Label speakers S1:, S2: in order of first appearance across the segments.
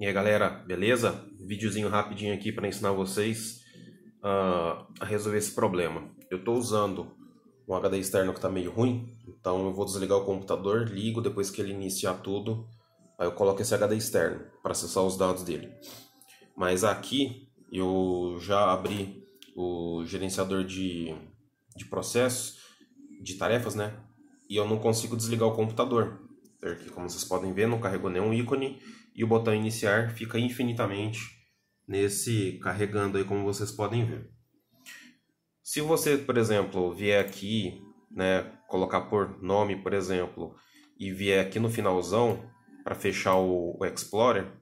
S1: E aí galera, beleza? Videozinho rapidinho aqui para ensinar vocês uh, a resolver esse problema. Eu estou usando um HD externo que está meio ruim, então eu vou desligar o computador, ligo depois que ele iniciar tudo, aí eu coloco esse HD externo para acessar os dados dele. Mas aqui eu já abri o gerenciador de, de processos, de tarefas, né? E eu não consigo desligar o computador. como vocês podem ver, não carregou nenhum ícone e o botão iniciar fica infinitamente nesse carregando aí como vocês podem ver. Se você, por exemplo, vier aqui, né, colocar por nome, por exemplo, e vier aqui no finalzão para fechar o, o Explorer,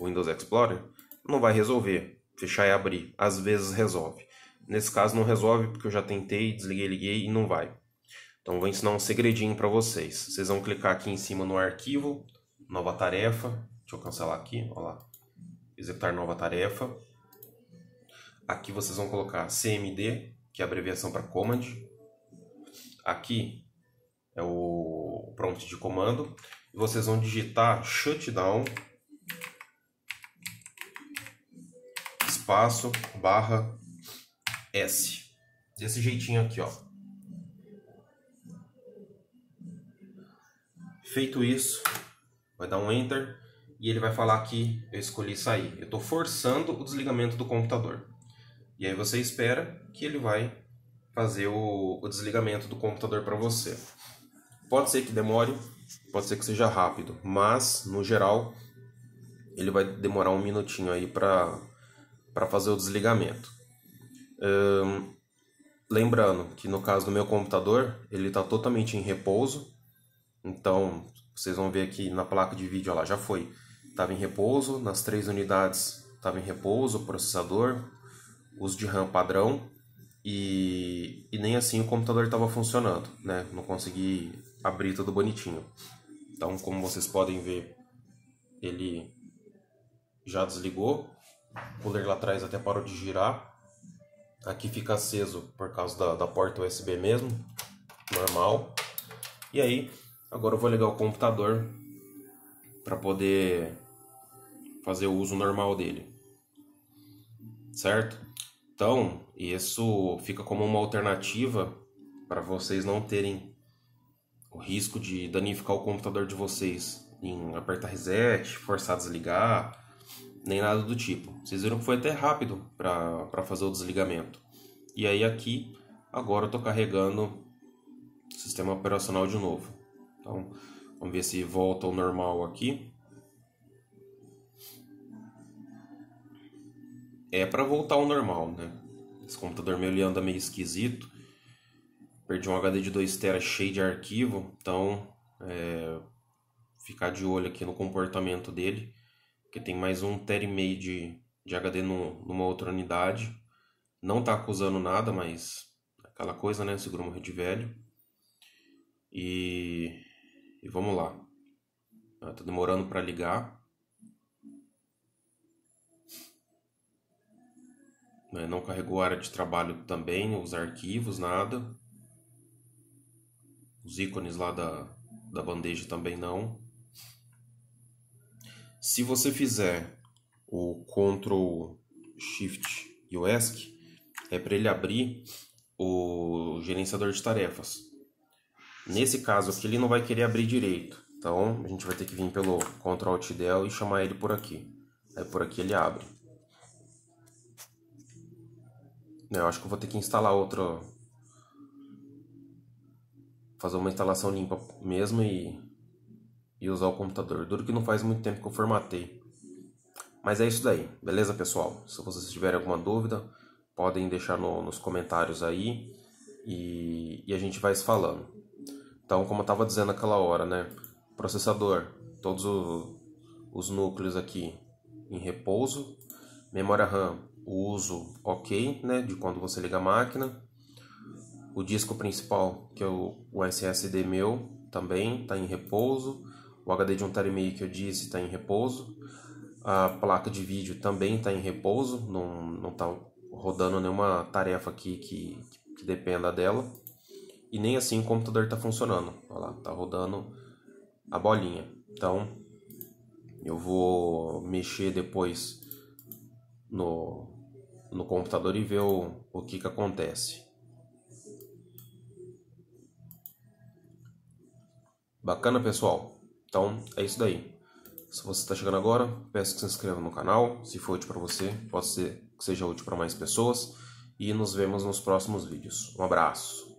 S1: o Windows Explorer, não vai resolver. Fechar e abrir, às vezes resolve. Nesse caso não resolve porque eu já tentei, desliguei, liguei e não vai. Então vou ensinar um segredinho para vocês. Vocês vão clicar aqui em cima no arquivo, nova tarefa. Deixa eu cancelar aqui, olha lá. Executar nova tarefa. Aqui vocês vão colocar CMD, que é a abreviação para command. Aqui é o prompt de comando. E vocês vão digitar shutdown espaço barra S. Desse jeitinho aqui, ó. Feito isso, vai dar um Enter e ele vai falar que eu escolhi sair. Eu estou forçando o desligamento do computador. E aí você espera que ele vai fazer o, o desligamento do computador para você. Pode ser que demore, pode ser que seja rápido, mas no geral ele vai demorar um minutinho aí para fazer o desligamento. Hum, lembrando que no caso do meu computador ele está totalmente em repouso, então vocês vão ver aqui na placa de vídeo, ó lá, já foi. Estava em repouso, nas três unidades estava em repouso, processador, uso de RAM padrão e, e nem assim o computador estava funcionando, né? Não consegui abrir tudo bonitinho. Então, como vocês podem ver, ele já desligou, o cooler lá atrás até parou de girar. Aqui fica aceso por causa da, da porta USB mesmo, normal. E aí, Agora eu vou ligar o computador para poder fazer o uso normal dele. Certo? Então, isso fica como uma alternativa para vocês não terem o risco de danificar o computador de vocês em apertar reset, forçar a desligar, nem nada do tipo. Vocês viram que foi até rápido para fazer o desligamento. E aí aqui, agora eu estou carregando o sistema operacional de novo. Então, vamos ver se volta ao normal aqui. É para voltar ao normal, né? Esse computador meu anda meio esquisito. Perdi um HD de 2TB cheio de arquivo, então é, ficar de olho aqui no comportamento dele, porque tem mais um TB e meio de, de HD no, numa outra unidade. Não tá acusando nada, mas aquela coisa, né? Segura morrer de velho. E e vamos lá. Ah, tá demorando para ligar. É, não carregou a área de trabalho também, os arquivos, nada. Os ícones lá da, da bandeja também não. Se você fizer o Ctrl Shift e o ESC, é para ele abrir o gerenciador de tarefas. Nesse caso aqui, ele não vai querer abrir direito. Então, a gente vai ter que vir pelo Ctrl Alt Del e chamar ele por aqui. Aí por aqui ele abre. É, eu acho que eu vou ter que instalar outra... Fazer uma instalação limpa mesmo e... E usar o computador. Duro que não faz muito tempo que eu formatei. Mas é isso daí, beleza pessoal? Se vocês tiverem alguma dúvida, podem deixar no, nos comentários aí. E, e a gente vai se falando. Então, como eu estava dizendo aquela hora, né? Processador, todos o, os núcleos aqui em repouso. Memória RAM, o uso ok, né? De quando você liga a máquina. O disco principal, que é o, o SSD meu, também está em repouso. O HD de 1,5 que eu disse está em repouso. A placa de vídeo também está em repouso, não está rodando nenhuma tarefa aqui que, que dependa dela e nem assim o computador está funcionando. Olha lá, tá rodando a bolinha. Então, eu vou mexer depois no, no computador e ver o, o que, que acontece. Bacana, pessoal? Então, é isso daí. Se você está chegando agora, peço que se inscreva no canal. Se for útil para você, pode ser que seja útil para mais pessoas. E nos vemos nos próximos vídeos. Um abraço!